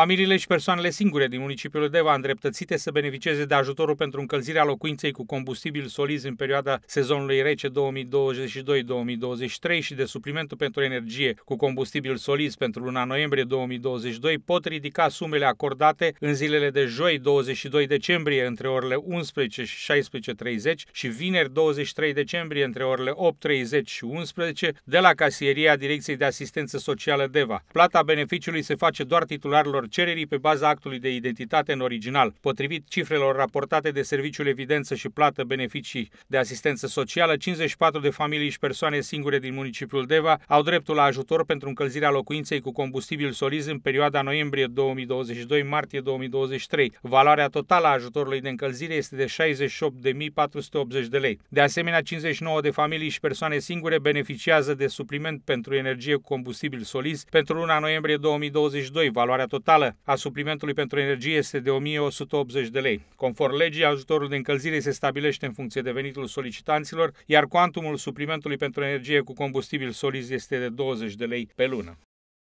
Familiile și persoanele singure din municipiul Deva îndreptățite să beneficieze de ajutorul pentru încălzirea locuinței cu combustibil soliz în perioada sezonului rece 2022-2023 și de suplimentul pentru energie cu combustibil soliz pentru luna noiembrie 2022 pot ridica sumele acordate în zilele de joi 22 decembrie între orele 11 și 16.30 și vineri 23 decembrie între orele 8.30 și 11 de la casieria Direcției de Asistență Socială Deva. Plata beneficiului se face doar titularilor depunerilor cererii pe baza actului de identitate în original. Potrivit cifrelor raportate de Serviciul Evidență și Plată Beneficii de Asistență Socială, 54 de familii și persoane singure din municipiul Deva au dreptul la ajutor pentru încălzirea locuinței cu combustibil soliz în perioada noiembrie 2022-martie 2023. Valoarea totală a ajutorului de încălzire este de 68.480 de lei. De asemenea, 59 de familii și persoane singure beneficiază de supliment pentru energie cu combustibil soliz pentru luna noiembrie 2022. Valoarea totală totală a suplimentului pentru energie este de 1180 de lei. Conform legii, ajutorul de încălzire se stabilește în funcție de venitul solicitanților, iar cuantumul suplimentului pentru energie cu combustibil solid este de 20 de lei pe lună.